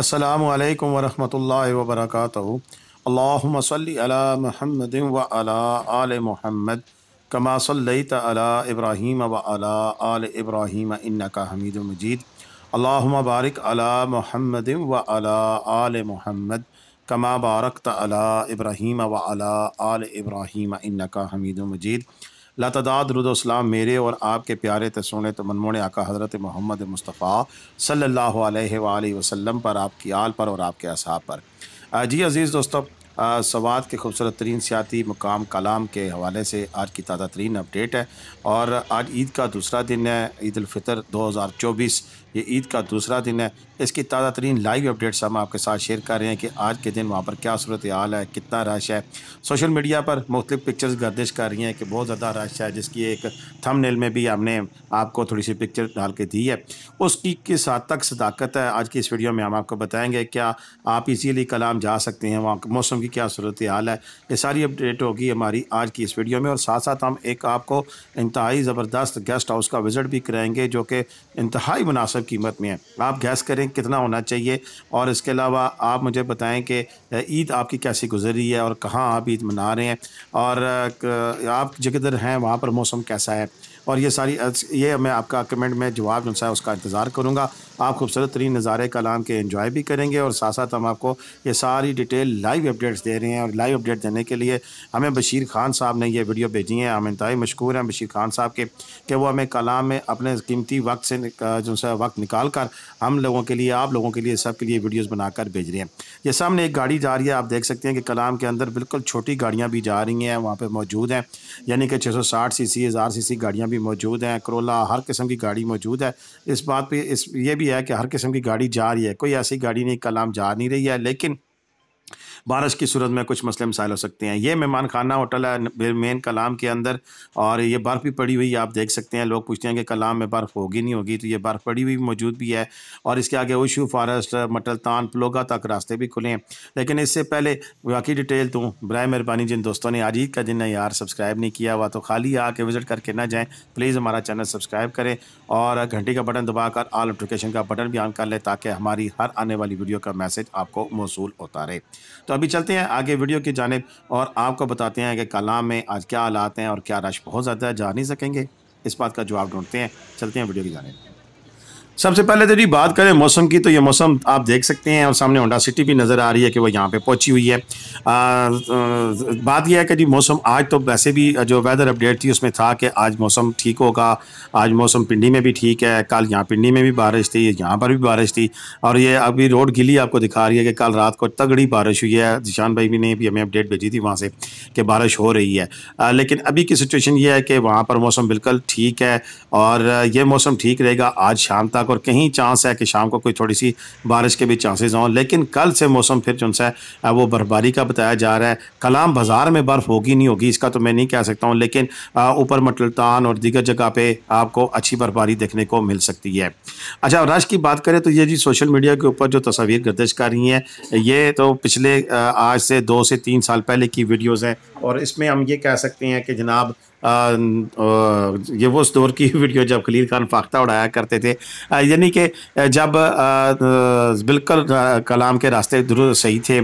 असलकम वरम वबरक व बरकातहू व आल महमद कमा सल्लैत इब्राहिम व आल इब्राहिम इन्नका हमीद मजीद अल्लाहुम्म बारिक अला महमद व आल महमद कमा बारकत तला इब्राहीम व अला आल इब्राहिम इन्नका हमीद मजीद लतदाद रुदोसलाम मेरे और आपके प्यारे तसोने तो मनमोने आका हज़रत मोहम्मद मुस्तफ़ा सल्ला वसलम पर आपकी आल पर और आपके असाब पर जी अज़ीज़ दोस्तों सवाद के खूबसूरत तरीन सियाती मकाम कलाम के हवाले से आज की ताज़ा तरीन अपडेट है और आज ईद का दूसरा दिन है ईदालफ़ितर दो हज़ार चौबीस ये ईद का दूसरा दिन है इसकी ताज़ा तरीन लाइव अपडेट्स हम आपके साथ शेयर कर रहे हैं कि आज के दिन वहाँ पर क्या सूरत हाल है कितना रश है सोशल मीडिया पर मुख्तु पिक्चर्स गर्दिश कर रही हैं कि बहुत ज़्यादा रश है जिसकी एक थंबनेल में भी हमने आपको थोड़ी सी पिक्चर डाल के दी है उसकी किस हद तक सदाकत है आज की इस वीडियो में हम आपको बताएँगे क्या आप इजीली कलाम जा सकते हैं वहाँ मौसम की क्या सूरत हाल है ये सारी अपडेट होगी हमारी आज की इस वीडियो में और साथ साथ हम एक आपको इंतहाई ज़बरदस्त गेस्ट हाउस का विज़िट भी कराएँगे जो कि इंतहाई मुनासिब मतलब कीमत में है आप गैस करें कितना होना चाहिए और इसके अलावा आप मुझे बताएं कि ईद आपकी कैसी गुजरी है और कहाँ आप ईद मना रहे हैं और आप जगह हैं वहाँ पर मौसम कैसा है और ये सारी ये मैं आपका कमेंट में जवाब जो है उसका इंतज़ार करूँगा आप खूबसूरत तरीन नज़ारे कलाम के इन्जॉय भी करेंगे और साथ साथ हम आपको ये सारी डिटेल लाइव अपडेट्स दे रहे हैं और लाइव अपडेट देने के लिए हमें बशीर खान साहब ने ये वीडियो भेजी है हम इंतहाई मशहूर हैं बशीर खान साहब के कि वो हमें कलाम में अपने कीमती वक्त से जो है वक्त निकाल कर हम लोगों के लिए आप लोगों के लिए सब के लिए वीडियोज़ बनाकर भेज रहे हैं ये सामने एक गाड़ी जा रही है आप देख सकते हैं कि कलाम के अंदर बिल्कुल छोटी गाड़ियाँ भी जा रही हैं वहाँ पर मौजूद हैं यानी कि छः सौ साठ सी सी हज़ार सी सी गाड़ियाँ भी मौजूद हैं करोला हर किस्म की गाड़ी मौजूद है इस बात पे इस ये भी है कि हर किस्म की गाड़ी जा रही है कोई ऐसी गाड़ी नहीं कल आम जा नहीं रही है लेकिन बारिश की सूरत में कुछ मसले मसाइल हो सकते हैं ये मेहमान खाना होटल है मेन कलाम के अंदर और ये बर्फ़ भी पड़ी हुई है आप देख सकते हैं लोग पूछते हैं कि कलाम में बर्फ़ होगी नहीं होगी तो ये बर्फ़ पड़ी हुई मौजूद भी है और इसके आगे ओशू मटल मटलतान पलोगा तक रास्ते भी खुले हैं लेकिन इससे पहले बाकी डिटेल तो बर मेहरबानी जिन दोस्तों ने आज ईद का दिन यार सब्सक्राइब नहीं किया हुआ तो खाली आके विज़िट करके ना जाएँ प्लीज़ हमारा चैनल सब्सक्राइब करें और घंटी का बटन दबा कर ऑल नोटिफिकेशन का बटन भी ऑन कर लें ताकि हमारी हर आने वाली वीडियो का मैसेज आपको मौसू होता रहे तो तो अभी चलते हैं आगे वीडियो की जानब और आपको बताते हैं कि कलाम में आज क्या हालात हैं और क्या रश बहुत ज़्यादा जा नहीं सकेंगे इस बात का जवाब ढूंढते हैं चलते हैं वीडियो की जानब सबसे पहले तो जी बात करें मौसम की तो ये मौसम आप देख सकते हैं और सामने होंडा सिटी भी नज़र आ रही है कि वो यहाँ पे पहुँची हुई है आ, आ, बात यह है कि जी मौसम आज तो वैसे भी जो वेदर अपडेट थी उसमें था कि आज मौसम ठीक होगा आज मौसम पिंडी में भी ठीक है कल यहाँ पिंडी में भी बारिश थी यहाँ पर भी बारिश थी और ये अभी रोड गिली आपको दिखा रही है कि कल रात को तगड़ी बारिश हुई है जिशान भाई भी ने भी हमें अपडेट भेजी थी वहाँ से कि बारिश हो रही है लेकिन अभी की सिचुएशन ये है कि वहाँ पर मौसम बिल्कुल ठीक है और ये मौसम ठीक रहेगा आज शाम तक और कहीं चांस है कि शाम को कोई थोड़ी सी बारिश के भी चांसेस हों लेकिन कल से मौसम फिर जो है वो बर्फबारी का बताया जा रहा है कलाम बाज़ार में बर्फ़ होगी नहीं होगी इसका तो मैं नहीं कह सकता हूँ लेकिन ऊपर मटलतान और दीगर जगह पर आपको अच्छी बर्फबारी देखने को मिल सकती है अच्छा रश की बात करें तो ये जी सोशल मीडिया के ऊपर जो तस्वीर गर्दिश कर रही हैं ये तो पिछले आज से दो से तीन साल पहले की वीडियोज़ हैं और इसमें हम ये कह सकते हैं कि जनाब ये वो दौर की वीडियो जब खलील खान फाख्ता उड़ाया करते थे यानी कि जब बिल्कुल कलाम के रास्ते दुरुस्त सही थे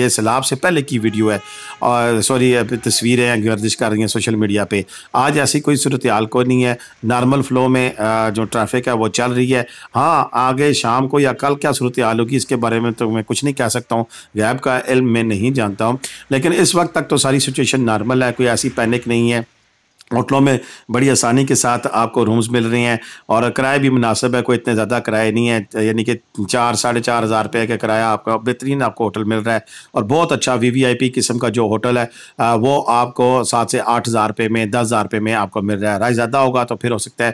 ये सैलाब से पहले की वीडियो है और सॉरी तस्वीरें हैं गर्दिश कर रही हैं सोशल मीडिया पे आज ऐसी कोई सूरत हाल को नहीं है नॉर्मल फ्लो में जो ट्रैफिक है वो चल रही है हाँ आगे शाम को या कल क्या सूरत हाल होगी इसके बारे में तो मैं कुछ नहीं कह सकता हूँ गैब का इल्म मैं नहीं जानता हूँ लेकिन इस वक्त तक तो सारी सिचुएशन नॉर्मल है कोई ऐसी पैनिक नहीं है होटलों में बड़ी आसानी के साथ आपको रूम्स मिल रही हैं और किराए भी मुनासिब है कोई इतने ज़्यादा किराए नहीं है यानी कि चार साढ़े चार हज़ार रुपये का किराया आपका बेहतरीन आपको होटल मिल रहा है और बहुत अच्छा वी वी आई पी किस्म का जो होटल है वो आपको सात से आठ हज़ार रुपये में दस हज़ार रुपये में आपको मिल रहा है राय ज़्यादा होगा तो फिर हो सकता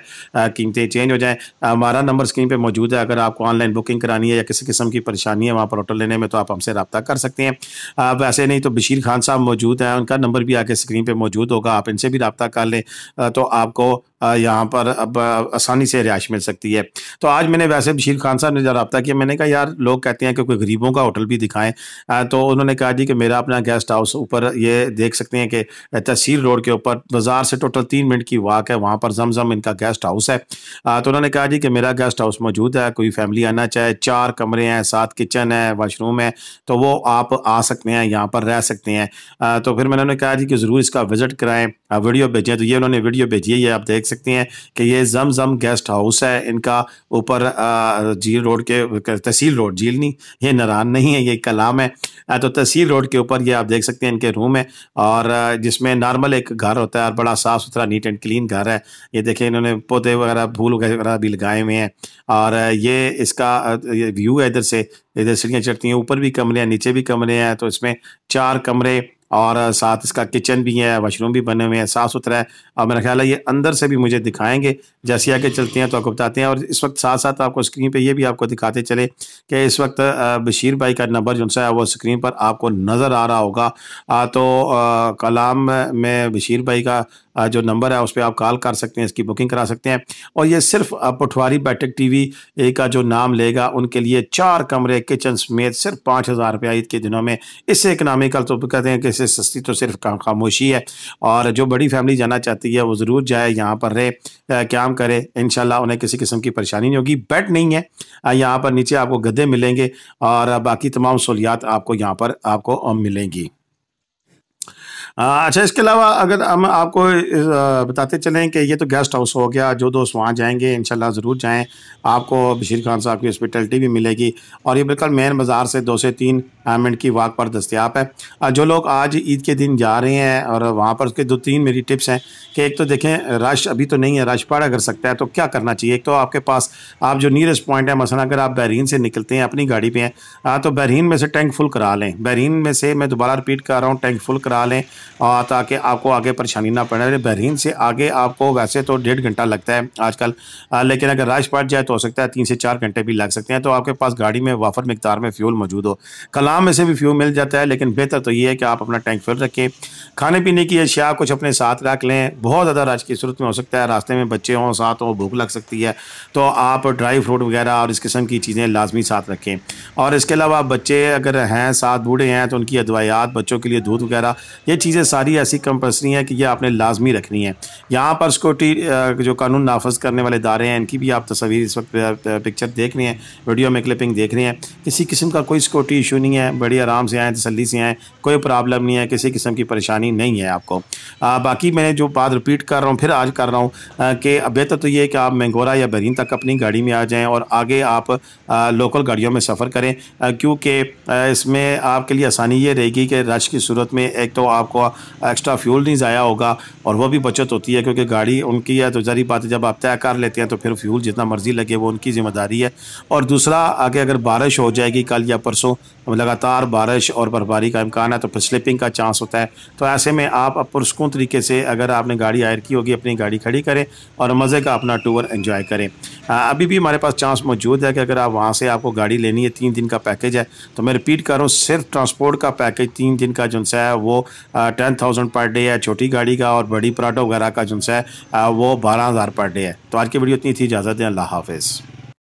है कीमतें चेंज हो जाएँ हमारा नंबर स्क्रीन पर मौजूद है अगर आपको ऑनलाइन बुकिंग करानी है या किसी किस्म की परेशानी है वहाँ पर होटल लेने में तो आप हमसे रबता कर सकते हैं वैसे नहीं तो बशीर खान साहब मौजूद हैं उनका नंबर भी आगे स्क्रीन पर मौजूद होगा आप इनसे भी रबता कर निकाल लें तो आपको यहाँ पर अब आसानी से रिहाइश मिल सकती है तो आज मैंने वैसे बशीर खान साहब ने जब रबा किया मैंने कहा यार लोग कहते हैं कि कोई गरीबों का होटल भी दिखाएं तो उन्होंने कहा जी कि मेरा अपना गेस्ट हाउस ऊपर ये देख सकते हैं कि तहसील रोड के ऊपर बाज़ार से टोटल तीन मिनट की वाक है वहाँ पर जमजम इनका गेस्ट हाउस है तो उन्होंने कहा जी कि मेरा गेस्ट हाउस मौजूद है कोई फैमिली आना चाहे चार कमरे हैं सात किचन है वाशरूम है तो वो आप आ सकते हैं यहाँ पर रह सकते हैं तो फिर मैंने कहा जी कि ज़रूर इसका विज़िट कराएं वीडियो भेजें तो ये उन्होंने वीडियो भेजी है आप देख सकते हैं कि ये जम जम गेस्ट हाउस है इनका ऊपर झील रोड के तहसील रोड झील नहीं ये नरान नहीं है ये कलाम है तो तहसील रोड के ऊपर ये आप देख सकते हैं इनके रूम है और जिसमें नॉर्मल एक घर होता है और बड़ा साफ़ सुथरा नीट एंड क्लीन घर है ये देखें इन्होंने पौधे वगैरह फूल वगैरह भी लगाए हुए हैं और ये इसका ये व्यू है इधर से इधर सीढ़ियाँ चढ़ती हैं ऊपर भी कमरे हैं नीचे भी कमरे हैं तो इसमें चार कमरे और साथ इसका किचन भी है वाशरूम भी बने हुए हैं साफ़ सुथरा है और मेरा ख्याल है ये अंदर से भी मुझे दिखाएंगे जैसे आके चलते हैं तो आपको बताते हैं और इस वक्त साथ साथ आपको स्क्रीन पे ये भी आपको दिखाते चले कि इस वक्त बशीर भाई का नंबर जो सा है वो स्क्रीन पर आपको नज़र आ रहा होगा तो कलाम में बशीर भाई का जो नंबर है उस पर आप कॉल कर सकते हैं इसकी बुकिंग करा सकते हैं और ये सिर्फ पठवारी बैठक टीवी का जो नाम लेगा उनके लिए चार कमरे किचन समेत सिर्फ पाँच हज़ार रुपया ईद के दिनों में इससे इकनॉमिकल तो कहते हैं कि इससे सस्ती तो सिर्फ खामोशी है और जो बड़ी फैमिली जाना चाहती है वो ज़रूर जाए यहाँ पर रहे क्या करे इन उन्हें किसी किस्म की परेशानी नहीं होगी बेड नहीं है यहाँ पर नीचे आपको गद्दे मिलेंगे और बाकी तमाम सहूलियात आपको यहाँ पर आपको मिलेंगी अच्छा इसके अलावा अगर हम आपको बताते चलें कि ये तो गेस्ट हाउस हो गया जो दोस्त वहाँ जाएंगे इन ज़रूर जाएं आपको बशीर खान साहब की हॉस्पिटलिटी भी मिलेगी और ये बिल्कुल मेन बाज़ार से दो से तीन मिनट की वाक पर दस्तियाब है जो लोग आज ईद के दिन जा रहे हैं और वहाँ पर उसके दो तीन मेरी टिप्स हैं कि एक तो देखें रश अभी तो नहीं है रश पड़ा कर सकता है तो क्या करना चाहिए एक तो आपके पास आप जो नीरेस्ट पॉइंट है मसला अगर आप बहरीन से निकलते हैं अपनी गाड़ी पर हैं तो बहरीन में से टैंक फुल करा लें बहरीन में से मैं दोबारा रिपीट कर रहा हूँ टैंक फुल करा लें और ताकि आपको आगे परेशानी ना पड़े बहरीन से आगे आपको वैसे तो डेढ़ घंटा लगता है आजकल लेकिन अगर रश पड़ जाए तो हो सकता है तीन से चार घंटे भी लग सकते हैं तो आपके पास गाड़ी में वाफर मकदार में फ्यूल मौजूद हो कला शाम में से भी फ्यूल मिल जाता है लेकिन बेहतर तो ये है कि आप अपना टैंक फिर रखें खाने पीने की अशिया कुछ अपने साथ रख लें बहुत ज़्यादा रश की सूरत में हो सकता है रास्ते में बच्चे हों साथ हों भूख लग सकती है तो आप ड्राई फ्रूट वगैरह और इस किस्म की चीज़ें लाजमी साथ रखें और इसके अलावा बच्चे अगर हैं साथ बूढ़े हैं तो उनकी अदवायात बच्चों के लिए दूध वगैरह ये चीज़ें सारी ऐसी कंपल्सरी हैं कि यह आपने लाजमी रखनी है यहाँ पर सिक्योरिटी जो कानून नाफज करने वाले इदारे हैं इनकी भी आप तस्वीर इस वक्त पिक्चर देख रहे हैं वीडियो में क्लिपिंग देख रहे हैं किसी किस्म का कोई सिक्योरिटी इशू नहीं है हैं बड़ी आराम से आएँ तसली से आएँ कोई प्रॉब्लम नहीं है किसी किस्म की परेशानी नहीं है आपको आ, बाकी मैंने जो बात रिपीट कर रहा हूँ फिर आज कर रहा हूँ कि बेहतर तो ये कि आप मैंगोरा या बहरीन तक अपनी गाड़ी में आ जाएँ और आगे आप आ, लोकल गाड़ियों में सफ़र करें क्योंकि इसमें आपके लिए आसानी ये रहेगी कि रश की सूरत में एक तो आपको एक्स्ट्रा फ्यूल नहीं ज़ाया होगा और वह भी बचत होती है क्योंकि गाड़ी उनकी है तो जारी बात है जब आप तय कर लेते हैं तो फिर फ्यूल जितना मर्ज़ी लगे वो उनकी ज़िम्मेदारी है और दूसरा आगे अगर बारिश हो जाएगी कल या परसों मतलब लगातार बारिश और बर्फबारी का इम्कान है तो फिर स्लिपिंग का चांस होता है तो ऐसे में आप पुरस्कून तरीके से अगर आपने गाड़ी आयर की होगी अपनी गाड़ी खड़ी करें और मज़े का अपना टूर इन्जॉय करें अभी भी हमारे पास चांस मौजूद है कि अगर आप वहाँ से आपको गाड़ी लेनी है तीन दिन का पैकेज है तो मैं रिपीट कर रहा हूँ सिर्फ ट्रांसपोर्ट का पैकेज तीन दिन का जो है वो टेन थाउजेंड पर डे है छोटी गाड़ी का और बड़ी पराठो वगैरह का जो है वो बारह हज़ार पर डे है तो आज की वीडियो इतनी थी इजाज़त दें अल्लाह हाफिज़